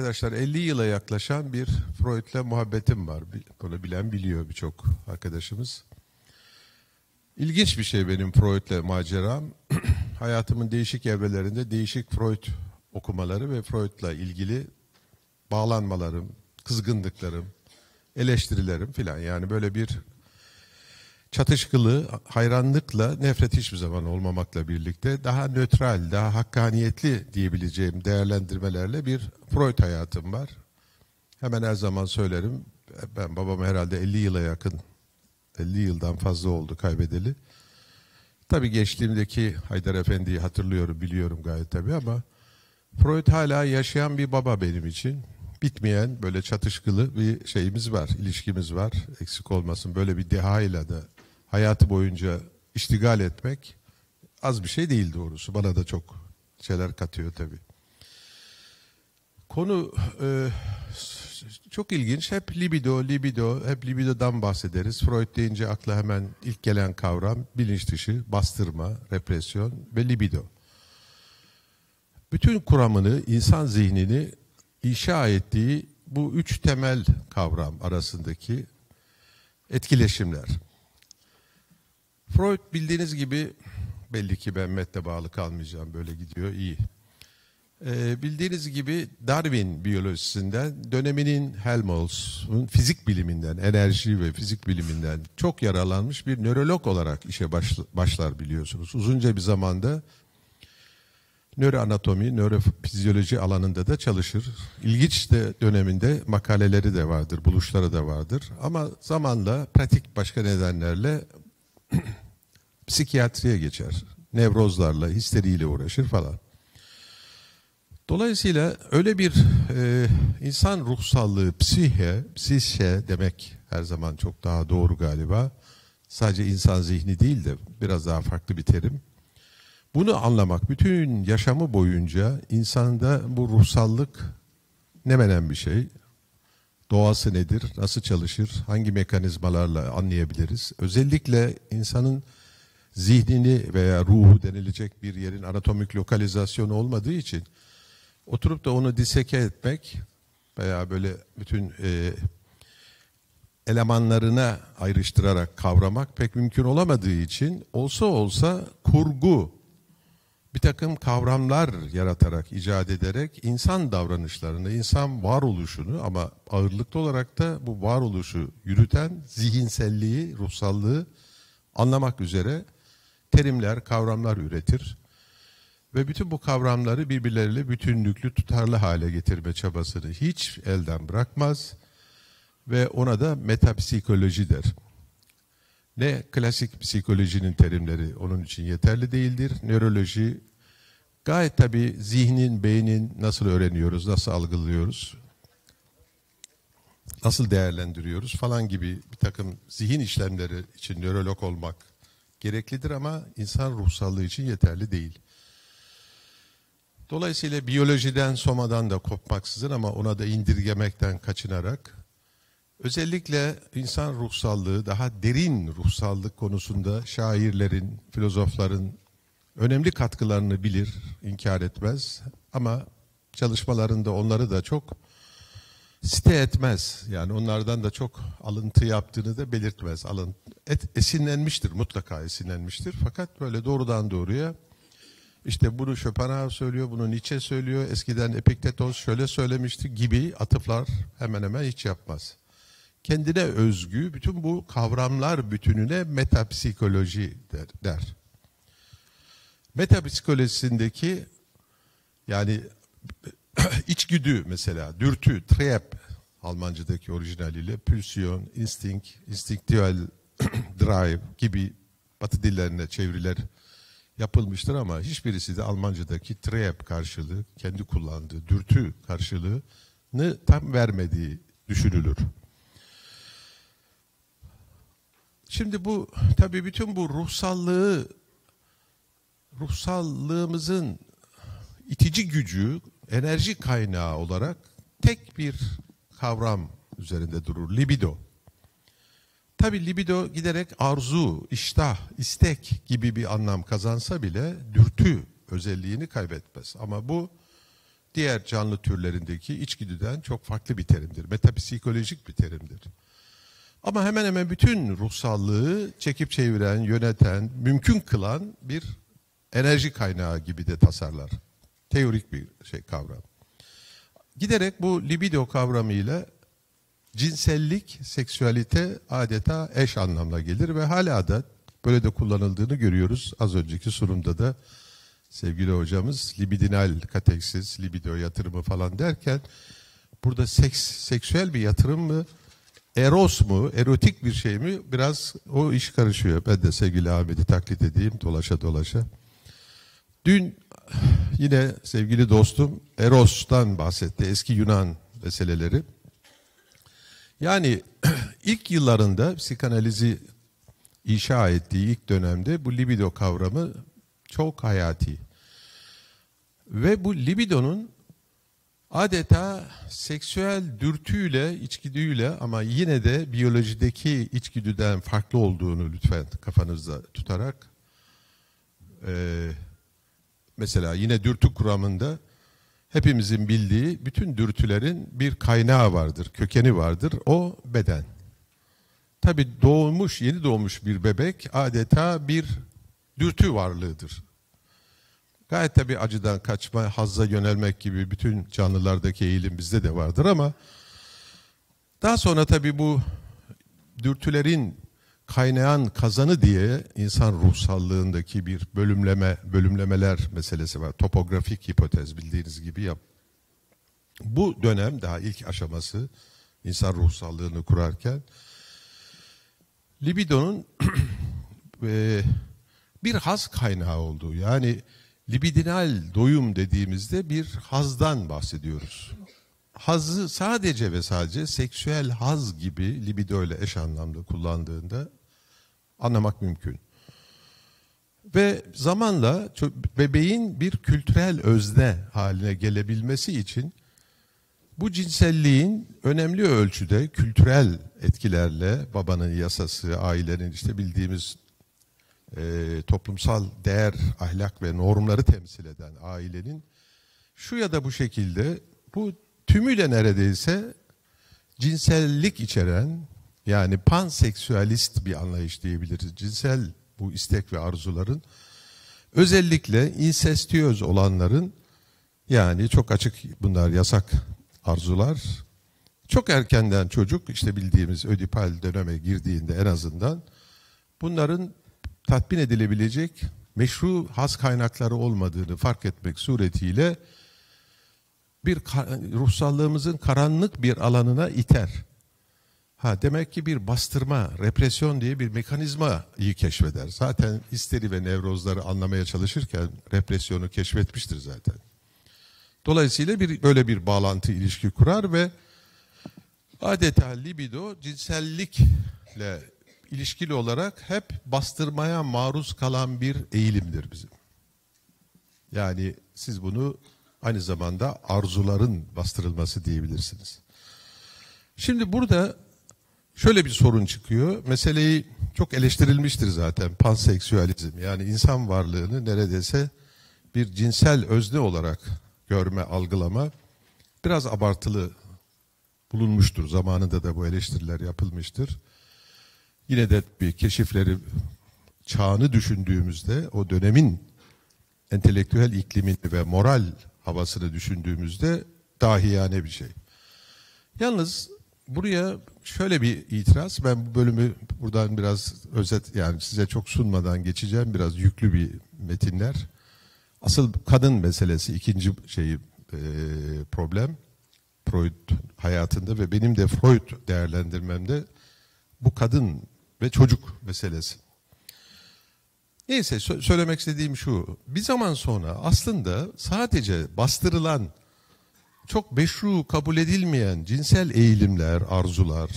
arkadaşlar 50 yıla yaklaşan bir Freud'la muhabbetim var. Bunu bilen biliyor birçok arkadaşımız. İlginç bir şey benim Freud'la maceram. Hayatımın değişik evrelerinde değişik Freud okumaları ve Freud'la ilgili bağlanmalarım, kızgınlıklarım, eleştirilerim filan. Yani böyle bir çatışkılı, hayranlıkla, nefret hiçbir zaman olmamakla birlikte daha nötral, daha hakkaniyetli diyebileceğim değerlendirmelerle bir Freud hayatım var. Hemen her zaman söylerim, ben babam herhalde 50 yıla yakın, 50 yıldan fazla oldu kaybedeli. Tabii geçtiğimdeki Haydar Efendi'yi hatırlıyorum, biliyorum gayet tabii ama Freud hala yaşayan bir baba benim için. Bitmeyen böyle çatışkılı bir şeyimiz var, ilişkimiz var. Eksik olmasın böyle bir deha ile de hayatı boyunca iştigal etmek az bir şey değil doğrusu. Bana da çok şeyler katıyor tabii. Konu e, çok ilginç. Hep libido, libido, hep libidodan bahsederiz. Freud deyince akla hemen ilk gelen kavram bilinç dışı, bastırma, represyon ve libido. Bütün kuramını, insan zihnini inşa ettiği bu üç temel kavram arasındaki etkileşimler. Freud bildiğiniz gibi belli ki ben mette bağlı kalmayacağım böyle gidiyor iyi. Ee, bildiğiniz gibi Darwin biyolojisinden döneminin Helmholtz'un fizik biliminden, enerji ve fizik biliminden çok yaralanmış bir nörolog olarak işe başlar biliyorsunuz. Uzunca bir zamanda nöroanatomi, nörofizyoloji alanında da çalışır. İlginç de döneminde makaleleri de vardır, buluşları da vardır. Ama zamanla pratik başka nedenlerle psikiyatriye geçer. Nevrozlarla, histeriyle uğraşır falan. Dolayısıyla öyle bir e, insan ruhsallığı, psihe, psişe demek her zaman çok daha doğru galiba. Sadece insan zihni değil de biraz daha farklı bir terim. Bunu anlamak bütün yaşamı boyunca insanda bu ruhsallık ne menen bir şey? Doğası nedir? Nasıl çalışır? Hangi mekanizmalarla anlayabiliriz? Özellikle insanın zihnini veya ruhu denilecek bir yerin anatomik lokalizasyonu olmadığı için oturup da onu diseke etmek veya böyle bütün e, elemanlarına ayrıştırarak kavramak pek mümkün olamadığı için olsa olsa kurgu bir takım kavramlar yaratarak, icat ederek insan davranışlarını, insan varoluşunu ama ağırlıklı olarak da bu varoluşu yürüten zihinselliği, ruhsallığı anlamak üzere terimler, kavramlar üretir ve bütün bu kavramları birbirleriyle bütünlüklü, tutarlı hale getirme çabasını hiç elden bırakmaz ve ona da metapsikoloji der. Ne klasik psikolojinin terimleri onun için yeterli değildir. Nöroloji, gayet tabi zihnin, beynin nasıl öğreniyoruz, nasıl algılıyoruz, nasıl değerlendiriyoruz falan gibi bir takım zihin işlemleri için nörolog olmak gereklidir ama insan ruhsallığı için yeterli değil. Dolayısıyla biyolojiden, somadan da kopmaksızın ama ona da indirgemekten kaçınarak özellikle insan ruhsallığı, daha derin ruhsallık konusunda şairlerin, filozofların önemli katkılarını bilir, inkar etmez ama çalışmalarında onları da çok site etmez. Yani onlardan da çok alıntı yaptığını da belirtmez. alın et, esinlenmiştir, mutlaka esinlenmiştir. Fakat böyle doğrudan doğruya işte bunu Schopenhauer söylüyor, bunu Nietzsche söylüyor, eskiden Epiktetos şöyle söylemişti gibi atıflar hemen hemen hiç yapmaz. Kendine özgü bütün bu kavramlar bütününe metapsikoloji der. der. Metapsikolojisindeki yani içgüdü mesela, dürtü, trep Almancadaki orijinaliyle, pulsion, instinct, instinctual drive gibi batı dillerine çeviriler yapılmıştır ama hiçbirisi de Almancadaki trep karşılığı, kendi kullandığı dürtü karşılığını tam vermediği düşünülür. Şimdi bu tabii bütün bu ruhsallığı ruhsallığımızın itici gücü enerji kaynağı olarak tek bir kavram üzerinde durur. Libido. Tabi libido giderek arzu, iştah, istek gibi bir anlam kazansa bile dürtü özelliğini kaybetmez. Ama bu diğer canlı türlerindeki içgüdüden çok farklı bir terimdir. Metapsikolojik bir terimdir. Ama hemen hemen bütün ruhsallığı çekip çeviren, yöneten, mümkün kılan bir enerji kaynağı gibi de tasarlar. Teorik bir şey kavram. Giderek bu libido kavramıyla cinsellik, seksüalite adeta eş anlamla gelir ve hala da böyle de kullanıldığını görüyoruz. Az önceki sunumda da sevgili hocamız libidinal kateksis, libido yatırımı falan derken burada seks, seksüel bir yatırım mı, eros mu, erotik bir şey mi biraz o iş karışıyor. Ben de sevgili Ahmet'i taklit edeyim dolaşa dolaşa. Dün yine sevgili dostum Eros'tan bahsetti. Eski Yunan meseleleri. Yani ilk yıllarında psikanalizi inşa ettiği ilk dönemde bu libido kavramı çok hayati. Ve bu libidonun adeta seksüel dürtüyle, içgüdüyle ama yine de biyolojideki içgüdüden farklı olduğunu lütfen kafanızda tutarak e, mesela yine dürtü kuramında hepimizin bildiği bütün dürtülerin bir kaynağı vardır, kökeni vardır. O beden. Tabi doğmuş, yeni doğmuş bir bebek adeta bir dürtü varlığıdır. Gayet tabi acıdan kaçma, hazza yönelmek gibi bütün canlılardaki eğilim bizde de vardır ama daha sonra tabi bu dürtülerin kaynayan kazanı diye insan ruhsallığındaki bir bölümleme, bölümlemeler meselesi var. Topografik hipotez bildiğiniz gibi yap. Bu dönem daha ilk aşaması insan ruhsallığını kurarken libidonun bir haz kaynağı olduğu yani libidinal doyum dediğimizde bir hazdan bahsediyoruz. Hazı sadece ve sadece seksüel haz gibi libido ile eş anlamda kullandığında anlamak mümkün. Ve zamanla bebeğin bir kültürel özne haline gelebilmesi için bu cinselliğin önemli ölçüde kültürel etkilerle babanın yasası, ailenin işte bildiğimiz e, toplumsal değer, ahlak ve normları temsil eden ailenin şu ya da bu şekilde bu tümüyle neredeyse cinsellik içeren yani panseksüalist bir anlayış diyebiliriz. Cinsel bu istek ve arzuların özellikle insestiyöz olanların yani çok açık bunlar yasak arzular. Çok erkenden çocuk işte bildiğimiz ödipal döneme girdiğinde en azından bunların tatmin edilebilecek meşru has kaynakları olmadığını fark etmek suretiyle bir ruhsallığımızın karanlık bir alanına iter. Ha demek ki bir bastırma, represyon diye bir mekanizmayı keşfeder. Zaten histeri ve nevrozları anlamaya çalışırken represyonu keşfetmiştir zaten. Dolayısıyla bir böyle bir bağlantı ilişki kurar ve adeta libido cinsellikle ilişkili olarak hep bastırmaya maruz kalan bir eğilimdir bizim. Yani siz bunu aynı zamanda arzuların bastırılması diyebilirsiniz. Şimdi burada şöyle bir sorun çıkıyor. Meseleyi çok eleştirilmiştir zaten panseksüelizm. Yani insan varlığını neredeyse bir cinsel özne olarak görme, algılama biraz abartılı bulunmuştur. Zamanında da bu eleştiriler yapılmıştır. Yine de bir keşifleri çağını düşündüğümüzde o dönemin entelektüel iklimini ve moral havasını düşündüğümüzde dahiyane bir şey. Yalnız buraya şöyle bir itiraz. Ben bu bölümü buradan biraz özet yani size çok sunmadan geçeceğim. Biraz yüklü bir metinler. Asıl kadın meselesi ikinci şeyi e, problem. Freud hayatında ve benim de Freud değerlendirmemde bu kadın ve çocuk meselesi. Neyse söylemek istediğim şu. Bir zaman sonra aslında sadece bastırılan çok beşru kabul edilmeyen cinsel eğilimler, arzular,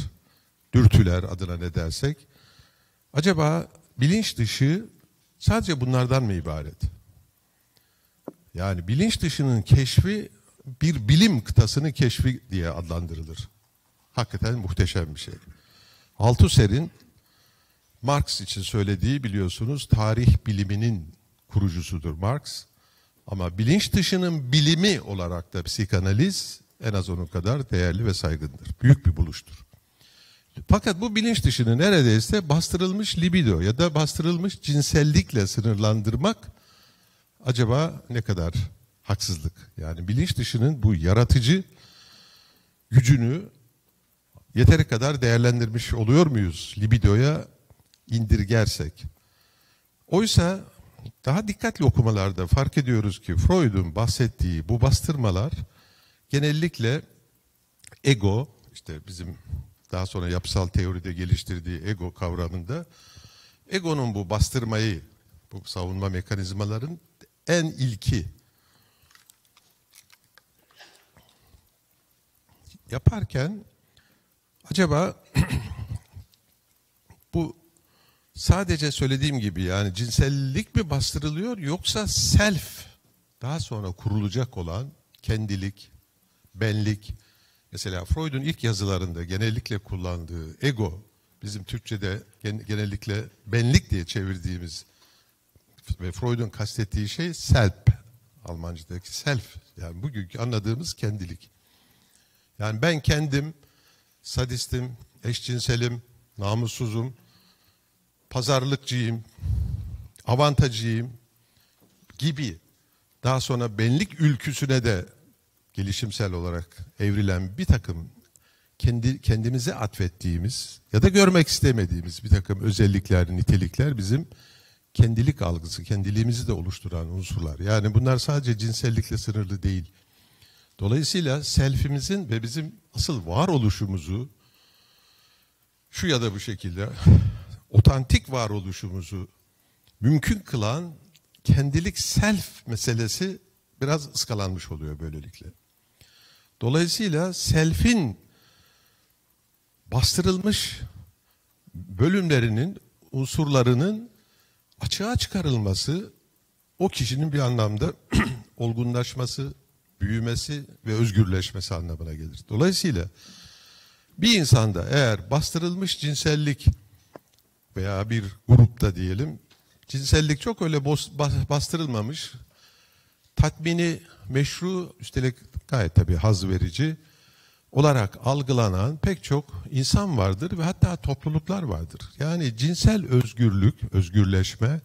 dürtüler adına ne dersek acaba bilinç dışı sadece bunlardan mı ibaret? Yani bilinç dışının keşfi bir bilim kıtasının keşfi diye adlandırılır. Hakikaten muhteşem bir şey. Althusser'in Marx için söylediği biliyorsunuz tarih biliminin kurucusudur Marx. Ama bilinç dışının bilimi olarak da psikanaliz en az onun kadar değerli ve saygındır. Büyük bir buluştur. Fakat bu bilinç dışını neredeyse bastırılmış libido ya da bastırılmış cinsellikle sınırlandırmak acaba ne kadar haksızlık? Yani bilinç dışının bu yaratıcı gücünü yeteri kadar değerlendirmiş oluyor muyuz libidoya indirgersek? Oysa daha dikkatli okumalarda fark ediyoruz ki Freud'un bahsettiği bu bastırmalar genellikle ego, işte bizim daha sonra yapısal teoride geliştirdiği ego kavramında egonun bu bastırmayı, bu savunma mekanizmaların en ilki. Yaparken acaba bu sadece söylediğim gibi yani cinsellik mi bastırılıyor yoksa self daha sonra kurulacak olan kendilik, benlik. Mesela Freud'un ilk yazılarında genellikle kullandığı ego, bizim Türkçe'de genellikle benlik diye çevirdiğimiz ve Freud'un kastettiği şey self. Almanca'daki self. Yani bugünkü anladığımız kendilik. Yani ben kendim, sadistim, eşcinselim, namussuzum, pazarlıkçıyım, avantacıyım gibi daha sonra benlik ülküsüne de gelişimsel olarak evrilen bir takım kendi kendimize atfettiğimiz ya da görmek istemediğimiz bir takım özellikler, nitelikler bizim kendilik algısı, kendiliğimizi de oluşturan unsurlar. Yani bunlar sadece cinsellikle sınırlı değil. Dolayısıyla selfimizin ve bizim asıl varoluşumuzu şu ya da bu şekilde otantik varoluşumuzu mümkün kılan kendilik self meselesi biraz ıskalanmış oluyor böylelikle. Dolayısıyla self'in bastırılmış bölümlerinin, unsurlarının açığa çıkarılması o kişinin bir anlamda olgunlaşması, büyümesi ve özgürleşmesi anlamına gelir. Dolayısıyla bir insanda eğer bastırılmış cinsellik veya bir grupta diyelim cinsellik çok öyle bastırılmamış. Tatmini meşru, üstelik gayet tabii haz verici olarak algılanan pek çok insan vardır ve hatta topluluklar vardır. Yani cinsel özgürlük, özgürleşme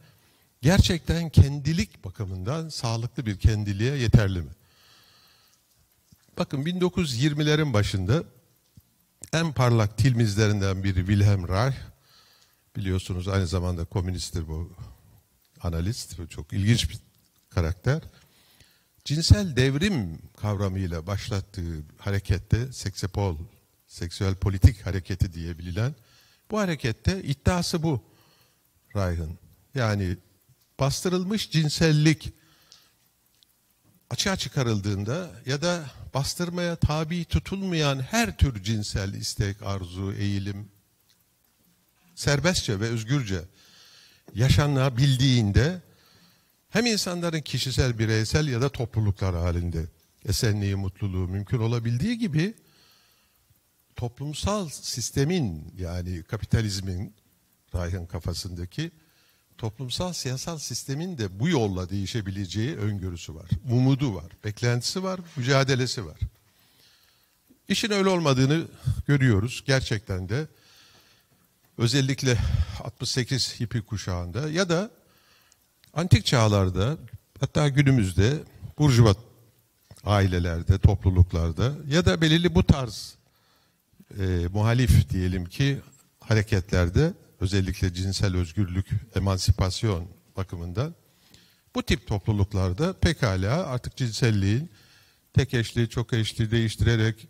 gerçekten kendilik bakımından sağlıklı bir kendiliğe yeterli mi? Bakın 1920'lerin başında en parlak tilmizlerinden biri Wilhelm Reich Biliyorsunuz aynı zamanda komünisttir bu analist. Bu çok ilginç bir karakter. Cinsel devrim kavramıyla başlattığı harekette seksepol, seksüel politik hareketi diye bilinen bu harekette iddiası bu Ray'ın. Yani bastırılmış cinsellik açığa çıkarıldığında ya da bastırmaya tabi tutulmayan her tür cinsel istek, arzu, eğilim, serbestçe ve özgürce yaşanabildiğinde hem insanların kişisel, bireysel ya da topluluklar halinde esenliği, mutluluğu mümkün olabildiği gibi toplumsal sistemin yani kapitalizmin Rayhan kafasındaki toplumsal siyasal sistemin de bu yolla değişebileceği öngörüsü var. Umudu var, beklentisi var, mücadelesi var. İşin öyle olmadığını görüyoruz gerçekten de özellikle 68 hipi kuşağında ya da antik çağlarda hatta günümüzde burjuva ailelerde, topluluklarda ya da belirli bu tarz e, muhalif diyelim ki hareketlerde özellikle cinsel özgürlük, emansipasyon bakımından bu tip topluluklarda pekala artık cinselliğin tek eşli, çok eşli değiştirerek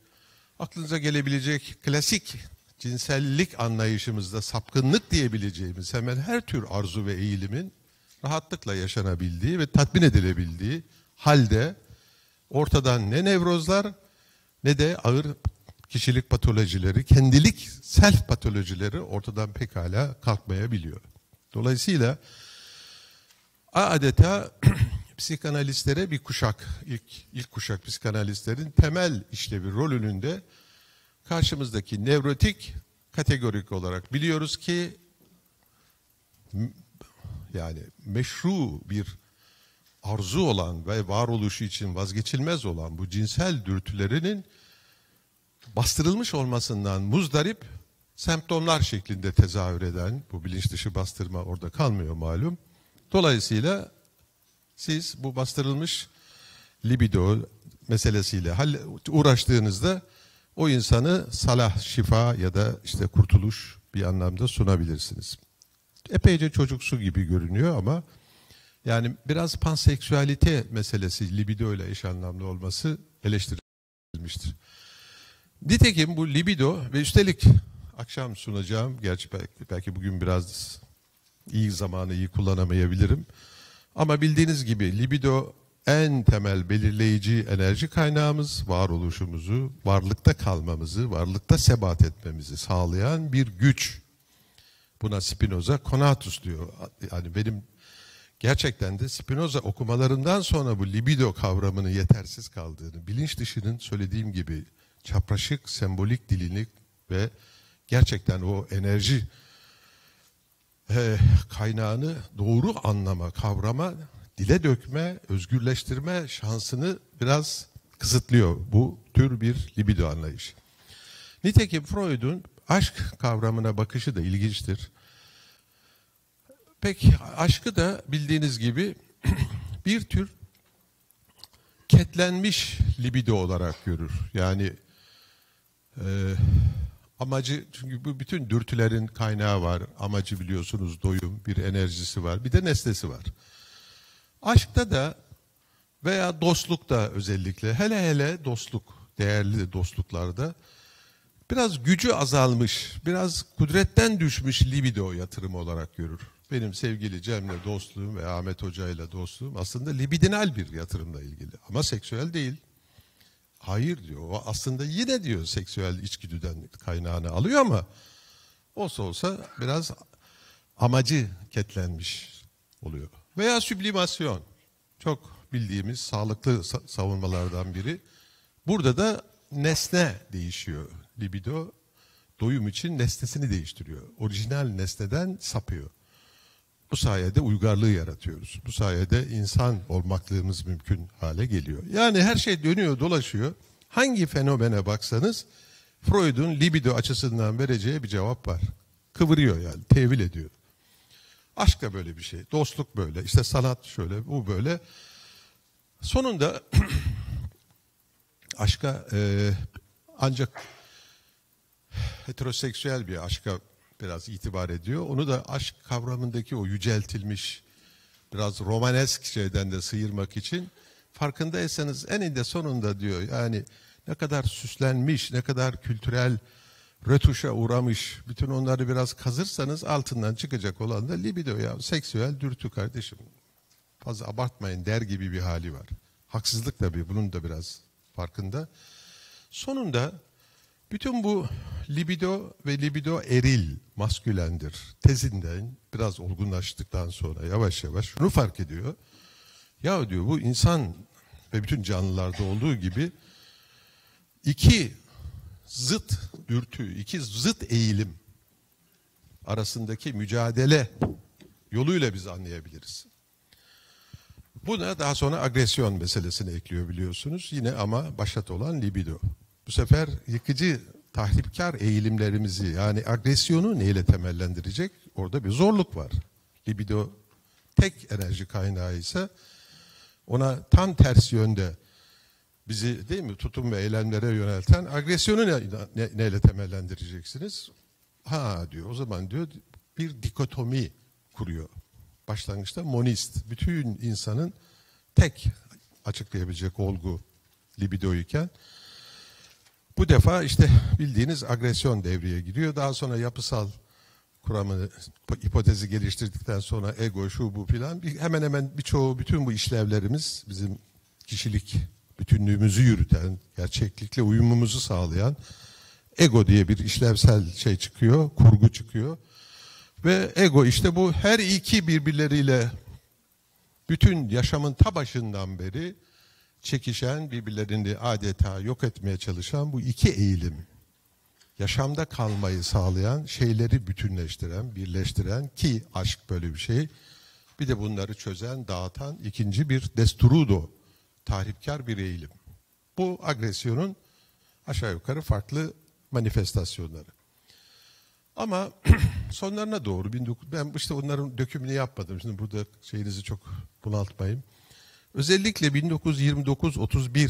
aklınıza gelebilecek klasik cinsellik anlayışımızda sapkınlık diyebileceğimiz hemen her tür arzu ve eğilimin rahatlıkla yaşanabildiği ve tatmin edilebildiği halde ortadan ne nevrozlar ne de ağır kişilik patolojileri, kendilik self patolojileri ortadan pekala kalkmayabiliyor. Dolayısıyla adeta psikanalistlere bir kuşak, ilk, ilk kuşak psikanalistlerin temel işte bir rolünün de karşımızdaki nevrotik kategorik olarak biliyoruz ki yani meşru bir arzu olan ve varoluşu için vazgeçilmez olan bu cinsel dürtülerinin bastırılmış olmasından muzdarip semptomlar şeklinde tezahür eden bu bilinç dışı bastırma orada kalmıyor malum. Dolayısıyla siz bu bastırılmış libido meselesiyle uğraştığınızda o insanı salah, şifa ya da işte kurtuluş bir anlamda sunabilirsiniz. Epeyce çocuksu gibi görünüyor ama yani biraz panseksüalite meselesi libido ile eş anlamlı olması eleştirilmiştir. Nitekim bu libido ve üstelik akşam sunacağım, gerçi belki, belki bugün biraz iyi zamanı iyi kullanamayabilirim. Ama bildiğiniz gibi libido en temel belirleyici enerji kaynağımız varoluşumuzu, varlıkta kalmamızı, varlıkta sebat etmemizi sağlayan bir güç. Buna Spinoza Konatus diyor. Yani benim gerçekten de Spinoza okumalarından sonra bu libido kavramının yetersiz kaldığını, bilinç dışının söylediğim gibi çapraşık, sembolik dilini ve gerçekten o enerji e, kaynağını doğru anlama, kavrama dile dökme, özgürleştirme şansını biraz kısıtlıyor bu tür bir libido anlayışı. Nitekim Freud'un aşk kavramına bakışı da ilginçtir. Peki aşkı da bildiğiniz gibi bir tür ketlenmiş libido olarak görür. Yani e, amacı çünkü bu bütün dürtülerin kaynağı var. Amacı biliyorsunuz doyum, bir enerjisi var, bir de nesnesi var. Aşkta da veya dostlukta özellikle hele hele dostluk değerli dostluklarda biraz gücü azalmış, biraz kudretten düşmüş libido yatırımı olarak görür. Benim sevgili Cem'le dostluğum ve Ahmet Hocayla dostluğum aslında libidinal bir yatırımla ilgili ama seksüel değil. Hayır diyor. O aslında yine diyor seksüel içgüdüden kaynağını alıyor ama olsa olsa biraz amacı ketlenmiş. Veya süblimasyon. Çok bildiğimiz sağlıklı savunmalardan biri. Burada da nesne değişiyor. Libido doyum için nesnesini değiştiriyor. Orijinal nesneden sapıyor. Bu sayede uygarlığı yaratıyoruz. Bu sayede insan olmaklığımız mümkün hale geliyor. Yani her şey dönüyor dolaşıyor. Hangi fenomene baksanız Freud'un libido açısından vereceği bir cevap var. Kıvırıyor yani, tevil ediyor. Aşk da böyle bir şey. Dostluk böyle. İşte sanat şöyle, bu böyle. Sonunda aşka e, ancak heteroseksüel bir aşka biraz itibar ediyor. Onu da aşk kavramındaki o yüceltilmiş biraz romanesk şeyden de sıyırmak için farkındaysanız eninde sonunda diyor yani ne kadar süslenmiş, ne kadar kültürel rötuşa uğramış bütün onları biraz kazırsanız altından çıkacak olan da libido ya seksüel dürtü kardeşim. Fazla abartmayın der gibi bir hali var. Haksızlık tabii bunun da biraz farkında. Sonunda bütün bu libido ve libido eril, maskülendir tezinden biraz olgunlaştıktan sonra yavaş yavaş şunu fark ediyor. Ya diyor bu insan ve bütün canlılarda olduğu gibi iki zıt dürtü, iki zıt eğilim arasındaki mücadele yoluyla biz anlayabiliriz. Buna daha sonra agresyon meselesini ekliyor biliyorsunuz. Yine ama başat olan libido. Bu sefer yıkıcı tahripkar eğilimlerimizi yani agresyonu neyle temellendirecek? Orada bir zorluk var. Libido tek enerji kaynağı ise ona tam ters yönde bizi değil mi tutum ve eylemlere yönelten agresyonu ne, ne, neyle temellendireceksiniz? Ha diyor o zaman diyor bir dikotomi kuruyor. Başlangıçta monist. Bütün insanın tek açıklayabilecek olgu libidoyken bu defa işte bildiğiniz agresyon devreye giriyor. Daha sonra yapısal kuramı hipotezi geliştirdikten sonra ego, şu bu filan hemen hemen birçoğu bütün bu işlevlerimiz bizim kişilik bütünlüğümüzü yürüten, gerçeklikle uyumumuzu sağlayan ego diye bir işlevsel şey çıkıyor, kurgu çıkıyor. Ve ego işte bu her iki birbirleriyle bütün yaşamın ta başından beri çekişen, birbirlerini adeta yok etmeye çalışan bu iki eğilim. Yaşamda kalmayı sağlayan, şeyleri bütünleştiren, birleştiren ki aşk böyle bir şey. Bir de bunları çözen, dağıtan ikinci bir desturudu tahripkar bir eğilim. Bu agresyonun aşağı yukarı farklı manifestasyonları. Ama sonlarına doğru, ben işte onların dökümünü yapmadım. Şimdi burada şeyinizi çok bunaltmayayım. Özellikle 1929 31li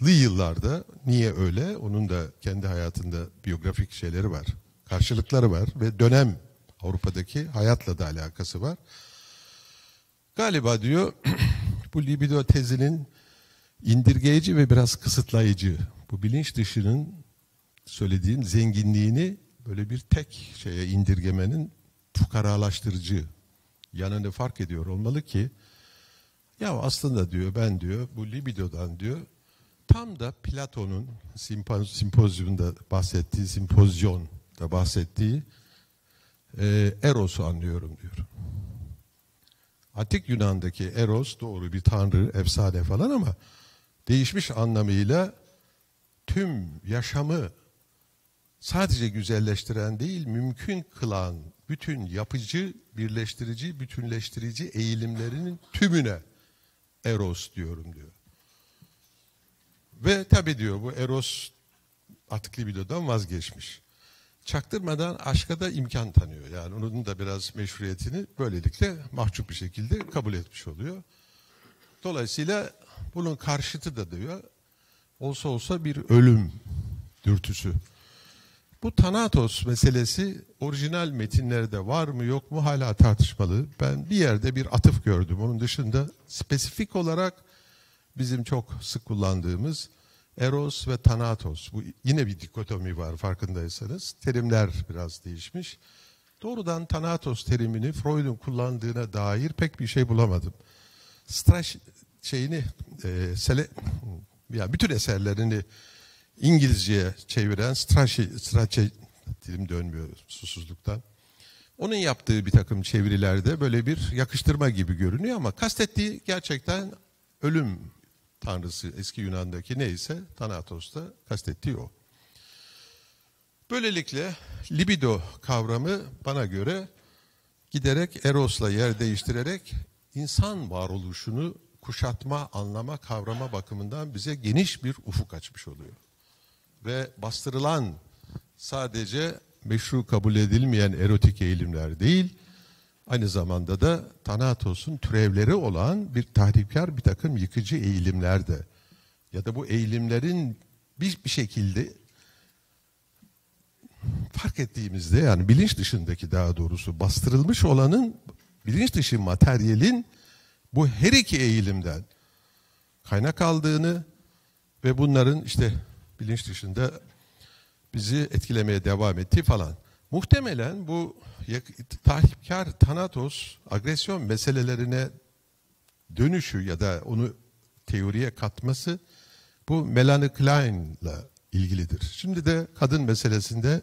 yıllarda niye öyle? Onun da kendi hayatında biyografik şeyleri var, karşılıkları var ve dönem Avrupa'daki hayatla da alakası var. Galiba diyor Bu libido tezinin indirgeyici ve biraz kısıtlayıcı. Bu bilinç dışının söylediğim zenginliğini böyle bir tek şeye indirgemenin fukaralaştırıcı yanını fark ediyor olmalı ki ya aslında diyor ben diyor bu libidodan diyor tam da Platon'un simpoz, simpozyumda bahsettiği simpozyonda bahsettiği e, Eros'u anlıyorum diyor. Antik Yunan'daki Eros doğru bir tanrı, efsane falan ama değişmiş anlamıyla tüm yaşamı sadece güzelleştiren değil, mümkün kılan bütün yapıcı, birleştirici, bütünleştirici eğilimlerinin tümüne Eros diyorum diyor. Ve tabii diyor bu Eros atık libidodan vazgeçmiş çaktırmadan aşka da imkan tanıyor. Yani onun da biraz meşruiyetini böylelikle mahcup bir şekilde kabul etmiş oluyor. Dolayısıyla bunun karşıtı da diyor olsa olsa bir ölüm dürtüsü. Bu Thanatos meselesi orijinal metinlerde var mı yok mu hala tartışmalı. Ben bir yerde bir atıf gördüm. Onun dışında spesifik olarak bizim çok sık kullandığımız Eros ve Thanatos. Bu yine bir dikotomi var farkındaysanız. Terimler biraz değişmiş. Doğrudan Thanatos terimini Freud'un kullandığına dair pek bir şey bulamadım. Straş şeyini e, sele, yani bütün eserlerini İngilizceye çeviren Strache, Strache dilim dönmüyor susuzluktan. Onun yaptığı bir takım çevirilerde böyle bir yakıştırma gibi görünüyor ama kastettiği gerçekten ölüm tanrısı eski Yunan'daki neyse Thanatos'ta kastettiği o. Böylelikle libido kavramı bana göre giderek Eros'la yer değiştirerek insan varoluşunu kuşatma, anlama, kavrama bakımından bize geniş bir ufuk açmış oluyor. Ve bastırılan sadece meşru kabul edilmeyen erotik eğilimler değil, Aynı zamanda da Thanatos'un türevleri olan bir tahripkar bir takım yıkıcı eğilimler de ya da bu eğilimlerin bir, bir şekilde fark ettiğimizde yani bilinç dışındaki daha doğrusu bastırılmış olanın bilinç dışı materyalin bu her iki eğilimden kaynak aldığını ve bunların işte bilinç dışında bizi etkilemeye devam ettiği falan. Muhtemelen bu tahripkar Thanatos agresyon meselelerine dönüşü ya da onu teoriye katması bu Melanie Klein'la ilgilidir. Şimdi de kadın meselesinde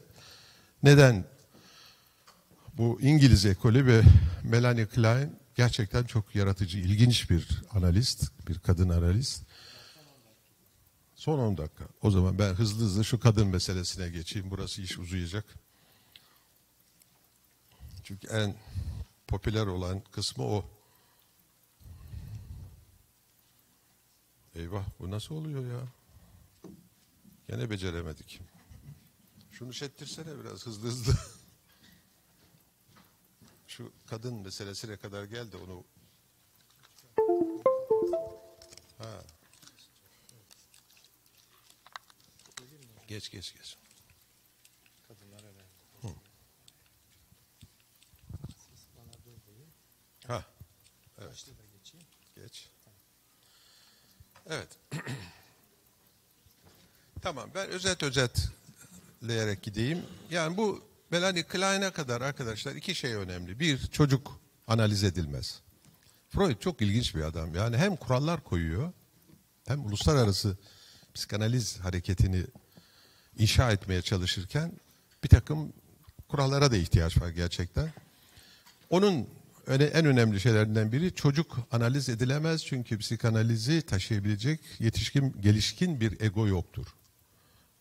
neden bu İngiliz ekolü ve Melanie Klein gerçekten çok yaratıcı, ilginç bir analist, bir kadın analist. Son 10 dakika. O zaman ben hızlı hızlı şu kadın meselesine geçeyim. Burası iş uzayacak. Çünkü en popüler olan kısmı o. Eyvah bu nasıl oluyor ya? Gene beceremedik. Şunu şettirsene biraz hızlı hızlı. Şu kadın meselesine kadar geldi. onu... Ha. Geç geç geç. Evet. Başlığı da geçeyim. Geç. Evet. tamam ben özet özetleyerek gideyim. Yani bu Melanie Klein'e kadar arkadaşlar iki şey önemli. Bir çocuk analiz edilmez. Freud çok ilginç bir adam. Yani hem kurallar koyuyor hem uluslararası psikanaliz hareketini inşa etmeye çalışırken bir takım kurallara da ihtiyaç var gerçekten. Onun öne, en önemli şeylerden biri çocuk analiz edilemez çünkü psikanalizi taşıyabilecek yetişkin gelişkin bir ego yoktur.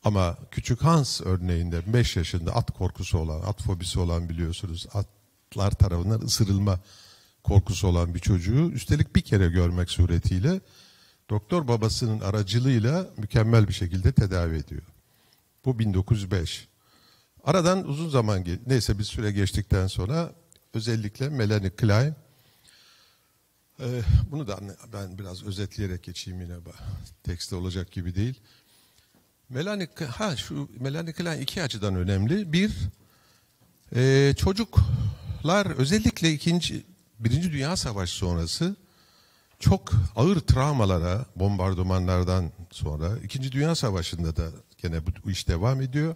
Ama küçük Hans örneğinde 5 yaşında at korkusu olan, at fobisi olan biliyorsunuz atlar tarafından ısırılma korkusu olan bir çocuğu üstelik bir kere görmek suretiyle doktor babasının aracılığıyla mükemmel bir şekilde tedavi ediyor. Bu 1905. Aradan uzun zaman neyse bir süre geçtikten sonra Özellikle Melanie Klein. Ee, bunu da ben biraz özetleyerek geçeyim yine. Tekste olacak gibi değil. Melanie, ha şu Melanie Klein iki açıdan önemli. Bir, e, çocuklar özellikle ikinci, Birinci Dünya Savaşı sonrası çok ağır travmalara, bombardımanlardan sonra, ikinci Dünya Savaşı'nda da gene bu iş devam ediyor.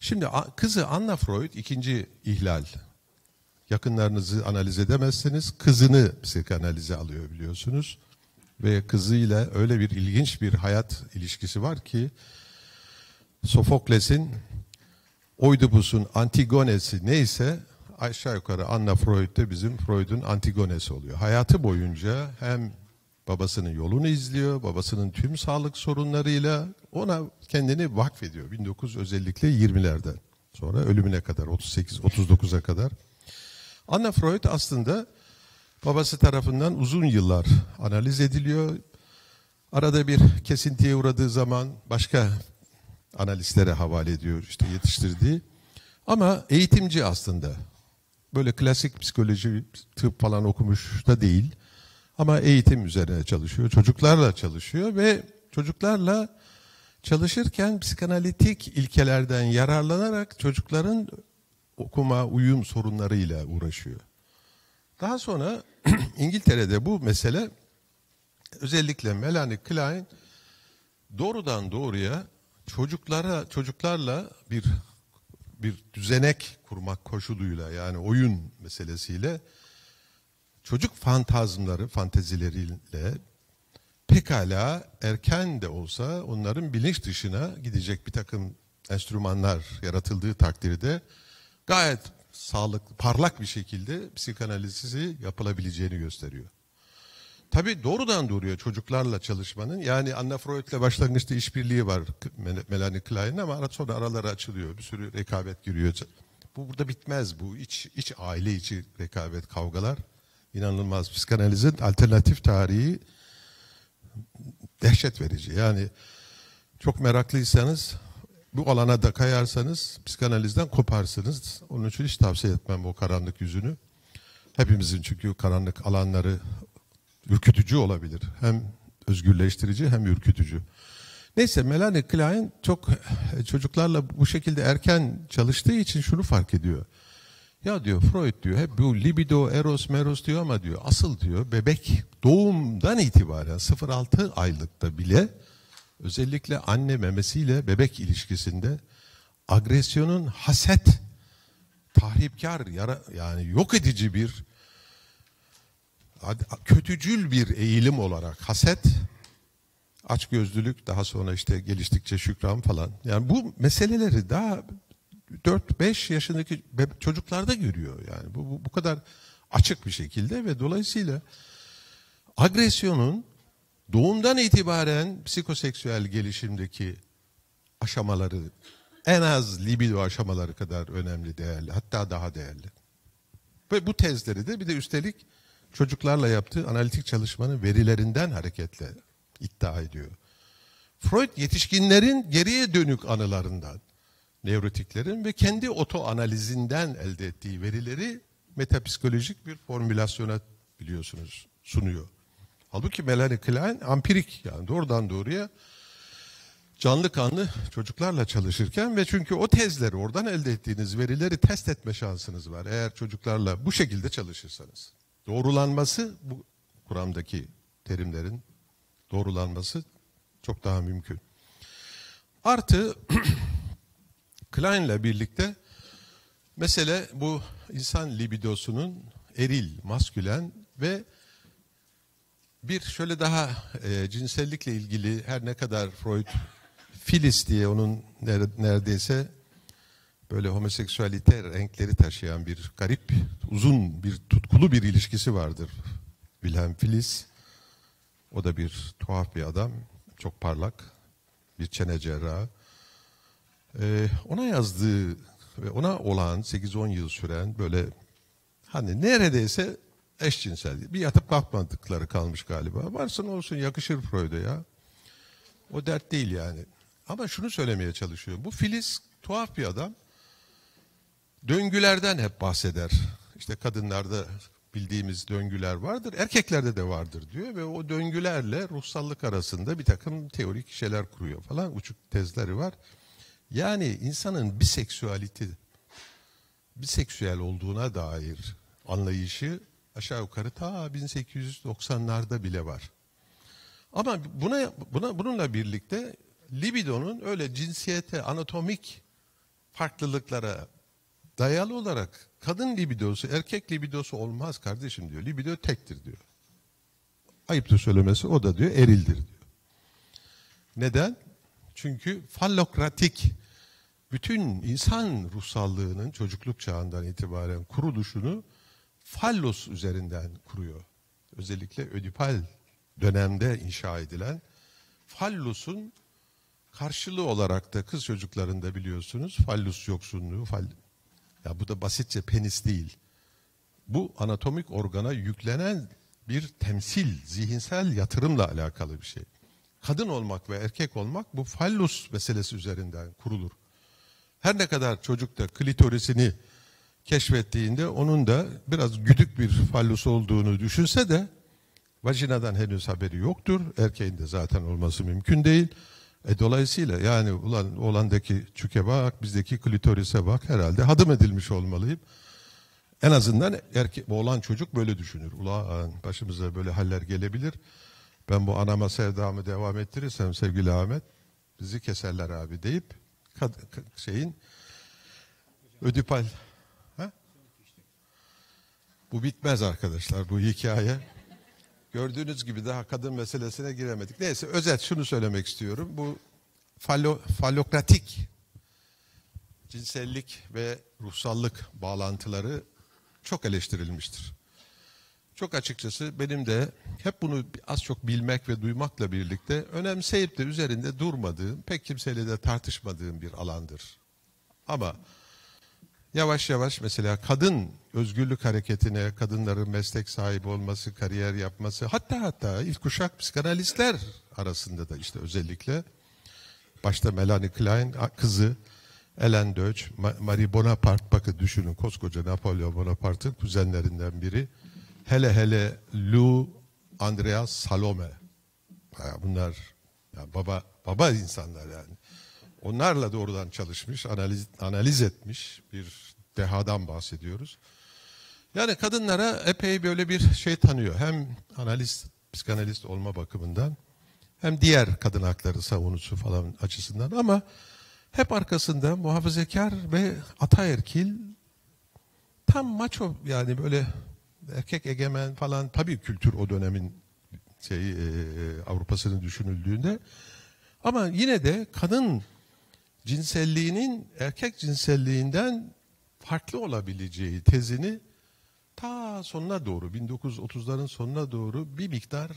Şimdi kızı Anna Freud ikinci ihlal yakınlarınızı analiz edemezsiniz. Kızını psikanalize alıyor biliyorsunuz. Ve kızıyla öyle bir ilginç bir hayat ilişkisi var ki Sofokles'in Oidipus'un Antigone'si neyse aşağı yukarı Anna Freud de bizim Freud'un Antigone'si oluyor. Hayatı boyunca hem babasının yolunu izliyor, babasının tüm sağlık sorunlarıyla ona kendini vakfediyor. 1900 özellikle 20'lerden sonra ölümüne kadar 38 39'a kadar Anna Freud aslında babası tarafından uzun yıllar analiz ediliyor. Arada bir kesintiye uğradığı zaman başka analistlere havale ediyor işte yetiştirdiği. Ama eğitimci aslında. Böyle klasik psikoloji, tıp falan okumuş da değil. Ama eğitim üzerine çalışıyor. Çocuklarla çalışıyor ve çocuklarla çalışırken psikanalitik ilkelerden yararlanarak çocukların okuma, uyum sorunlarıyla uğraşıyor. Daha sonra İngiltere'de bu mesele özellikle Melanie Klein doğrudan doğruya çocuklara çocuklarla bir bir düzenek kurmak koşuluyla yani oyun meselesiyle çocuk fantazmları, fantezileriyle pekala erken de olsa onların bilinç dışına gidecek bir takım enstrümanlar yaratıldığı takdirde gayet sağlıklı, parlak bir şekilde psikanalizisi yapılabileceğini gösteriyor. Tabi doğrudan doğruya çocuklarla çalışmanın yani Anna Freud'le başlangıçta işbirliği var Melanie Klein'in ama sonra araları açılıyor. Bir sürü rekabet giriyor. Bu burada bitmez bu iç, iç aile içi rekabet kavgalar. inanılmaz psikanalizin alternatif tarihi dehşet verici. Yani çok meraklıysanız bu alana da kayarsanız psikanalizden koparsınız. Onun için hiç tavsiye etmem o karanlık yüzünü. Hepimizin çünkü karanlık alanları ürkütücü olabilir. Hem özgürleştirici hem ürkütücü. Neyse Melanie Klein çok e, çocuklarla bu şekilde erken çalıştığı için şunu fark ediyor. Ya diyor Freud diyor hep bu libido, eros, meros diyor ama diyor asıl diyor bebek doğumdan itibaren 0-6 aylıkta bile özellikle anne memesiyle bebek ilişkisinde agresyonun haset, tahripkar, yara, yani yok edici bir, kötücül bir eğilim olarak haset, açgözlülük, daha sonra işte geliştikçe şükran falan. Yani bu meseleleri daha 4-5 yaşındaki çocuklarda görüyor yani. Bu, bu, bu kadar açık bir şekilde ve dolayısıyla agresyonun doğumdan itibaren psikoseksüel gelişimdeki aşamaları en az libido aşamaları kadar önemli, değerli. Hatta daha değerli. Ve bu tezleri de bir de üstelik çocuklarla yaptığı analitik çalışmanın verilerinden hareketle iddia ediyor. Freud yetişkinlerin geriye dönük anılarından, nevrotiklerin ve kendi oto analizinden elde ettiği verileri metapsikolojik bir formülasyona biliyorsunuz sunuyor. Halbuki Melanie Klein ampirik yani doğrudan doğruya canlı kanlı çocuklarla çalışırken ve çünkü o tezleri oradan elde ettiğiniz verileri test etme şansınız var. Eğer çocuklarla bu şekilde çalışırsanız. Doğrulanması bu kuramdaki terimlerin doğrulanması çok daha mümkün. Artı Klein'le birlikte mesele bu insan libidosunun eril, maskülen ve bir şöyle daha e, cinsellikle ilgili her ne kadar Freud Filiz diye onun neredeyse böyle homoseksüalite renkleri taşıyan bir garip, uzun bir tutkulu bir ilişkisi vardır. Wilhelm Filiz. o da bir tuhaf bir adam, çok parlak, bir çene cerrahı. Ee, ona yazdığı ve ona olan 8-10 yıl süren böyle hani neredeyse eşcinsel. Bir yatıp kalkmadıkları kalmış galiba. Varsın olsun yakışır Freud'a ya. O dert değil yani. Ama şunu söylemeye çalışıyorum Bu Filiz tuhaf bir adam. Döngülerden hep bahseder. İşte kadınlarda bildiğimiz döngüler vardır. Erkeklerde de vardır diyor ve o döngülerle ruhsallık arasında bir takım teorik şeyler kuruyor falan. Uçuk tezleri var. Yani insanın biseksüaliti, biseksüel olduğuna dair anlayışı Aşağı yukarı ta 1890'larda bile var. Ama buna, buna bununla birlikte libidonun öyle cinsiyete, anatomik farklılıklara dayalı olarak kadın libidosu, erkek libidosu olmaz kardeşim diyor. Libido tektir diyor. Ayıptır söylemesi o da diyor erildir diyor. Neden? Çünkü fallokratik bütün insan ruhsallığının çocukluk çağından itibaren kuruluşunu fallos üzerinden kuruyor. Özellikle ödipal dönemde inşa edilen fallosun karşılığı olarak da kız çocuklarında biliyorsunuz fallus yoksunluğu fal ya bu da basitçe penis değil. Bu anatomik organa yüklenen bir temsil, zihinsel yatırımla alakalı bir şey. Kadın olmak ve erkek olmak bu fallus meselesi üzerinden kurulur. Her ne kadar çocukta klitorisini keşfettiğinde onun da biraz güdük bir fallus olduğunu düşünse de vajinadan henüz haberi yoktur. Erkeğin de zaten olması mümkün değil. E dolayısıyla yani ulan olandaki çüke bak, bizdeki klitorise bak herhalde hadım edilmiş olmalıyım. En azından erkek oğlan çocuk böyle düşünür. Ulan başımıza böyle haller gelebilir. Ben bu anama sevdamı devam ettirirsem sevgili Ahmet bizi keserler abi deyip şeyin ödipal bu bitmez arkadaşlar bu hikaye. Gördüğünüz gibi daha kadın meselesine giremedik. Neyse özet şunu söylemek istiyorum. Bu falo, falokratik cinsellik ve ruhsallık bağlantıları çok eleştirilmiştir. Çok açıkçası benim de hep bunu az çok bilmek ve duymakla birlikte önemseyip de üzerinde durmadığım, pek kimseyle de tartışmadığım bir alandır. Ama yavaş yavaş mesela kadın özgürlük hareketine, kadınların meslek sahibi olması, kariyer yapması, hatta hatta ilk kuşak psikanalistler arasında da işte özellikle başta Melanie Klein kızı Ellen Deutsch, Marie Bonaparte bakın düşünün koskoca Napolyon Bonaparte'ın kuzenlerinden biri. Hele hele Lou Andreas Salome. bunlar ya baba baba insanlar yani. Onlarla doğrudan çalışmış, analiz, analiz etmiş bir dehadan bahsediyoruz. Yani kadınlara epey böyle bir şey tanıyor. Hem analist, psikanalist olma bakımından hem diğer kadın hakları savunucusu falan açısından ama hep arkasında muhafazakar ve ataerkil tam maço yani böyle erkek egemen falan tabii kültür o dönemin şey e, Avrupa'sının düşünüldüğünde ama yine de kadın cinselliğinin erkek cinselliğinden farklı olabileceği tezini ta sonuna doğru 1930'ların sonuna doğru bir miktar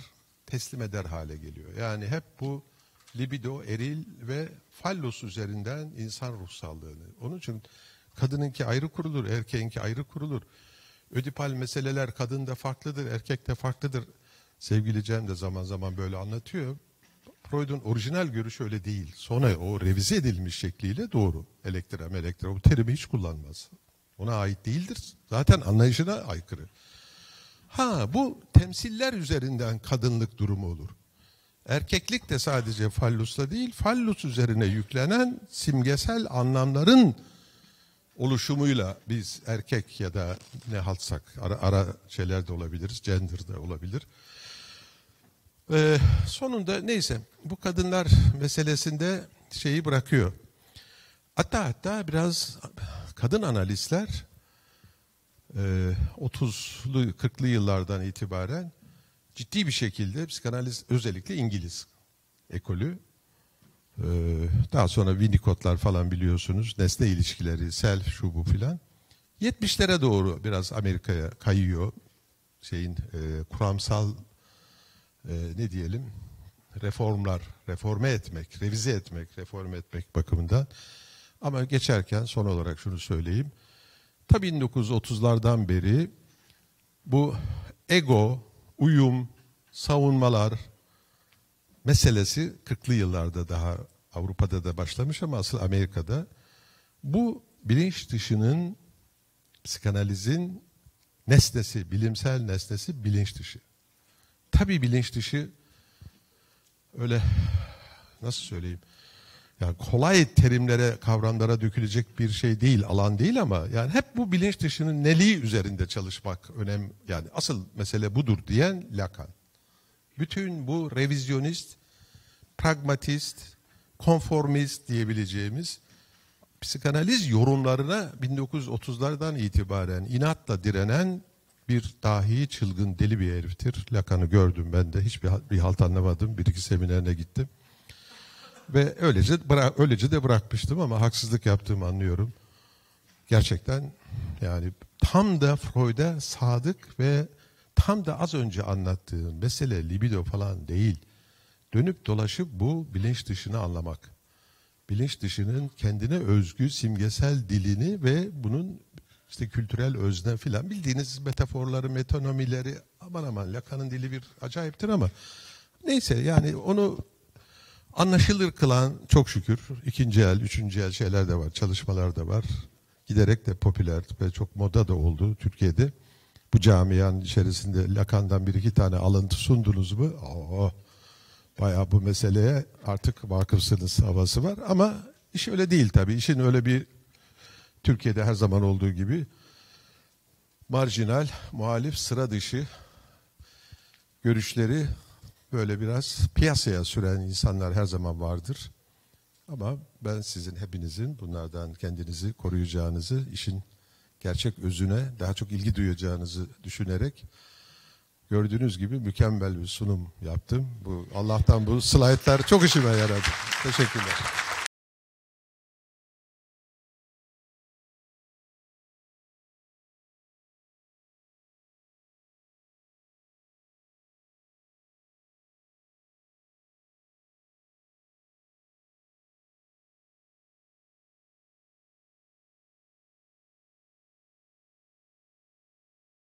teslim eder hale geliyor. Yani hep bu libido, eril ve fallos üzerinden insan ruhsallığını. Onun için kadınınki ayrı kurulur, erkeğinki ayrı kurulur. Ödipal meseleler kadında farklıdır, erkekte farklıdır. Sevgili Cem de zaman zaman böyle anlatıyor. Freud'un orijinal görüşü öyle değil. Sonra o revize edilmiş şekliyle doğru. Elektra, melektra bu terimi hiç kullanmaz. Ona ait değildir. Zaten anlayışına aykırı. Ha bu temsiller üzerinden kadınlık durumu olur. Erkeklik de sadece fallusta değil, fallus üzerine yüklenen simgesel anlamların oluşumuyla biz erkek ya da ne haltsak ara, ara şeyler de olabilir, gender de olabilir. Ee, sonunda neyse bu kadınlar meselesinde şeyi bırakıyor. Hatta hatta biraz kadın analistler 30'lu e, 40'lı yıllardan itibaren ciddi bir şekilde psikanaliz özellikle İngiliz ekolü e, daha sonra Winnicott'lar falan biliyorsunuz nesne ilişkileri, self şu bu filan 70'lere doğru biraz Amerika'ya kayıyor şeyin e, kuramsal e, ne diyelim reformlar, reforme etmek, revize etmek, reform etmek bakımından. Ama geçerken son olarak şunu söyleyeyim. Tabii 1930'lardan beri bu ego, uyum, savunmalar meselesi 40'lı yıllarda daha Avrupa'da da başlamış ama asıl Amerika'da. Bu bilinç dışının psikanalizin nesnesi, bilimsel nesnesi bilinç dışı. Tabi bilinç dışı öyle nasıl söyleyeyim? Yani kolay terimlere, kavramlara dökülecek bir şey değil, alan değil ama yani hep bu bilinç dışının neliği üzerinde çalışmak önem yani asıl mesele budur diyen Lacan. Bütün bu revizyonist, pragmatist, konformist diyebileceğimiz psikanaliz yorumlarına 1930'lardan itibaren inatla direnen bir dahi çılgın deli bir heriftir. Lakan'ı gördüm ben de. Hiçbir bir halt anlamadım. Bir iki seminerine gittim. Ve öylece, bıra öylece de bırakmıştım ama haksızlık yaptığımı anlıyorum. Gerçekten yani tam da Freud'a sadık ve tam da az önce anlattığım mesele libido falan değil. Dönüp dolaşıp bu bilinç dışını anlamak. Bilinç dışının kendine özgü simgesel dilini ve bunun işte kültürel özne filan bildiğiniz metaforları, metonomileri aman aman Lacan'ın dili bir acayiptir ama neyse yani onu anlaşılır kılan çok şükür ikinci el, üçüncü el şeyler de var, çalışmalar da var. Giderek de popüler ve çok moda da oldu Türkiye'de. Bu camianın içerisinde Lacan'dan bir iki tane alıntı sundunuz mu? Oo, bayağı bu meseleye artık vakıfsınız havası var ama iş öyle değil tabii. İşin öyle bir Türkiye'de her zaman olduğu gibi marjinal, muhalif, sıra dışı görüşleri böyle biraz piyasaya süren insanlar her zaman vardır. Ama ben sizin hepinizin bunlardan kendinizi koruyacağınızı, işin gerçek özüne daha çok ilgi duyacağınızı düşünerek gördüğünüz gibi mükemmel bir sunum yaptım. Bu Allah'tan bu slaytlar çok işime yaradı. Teşekkürler.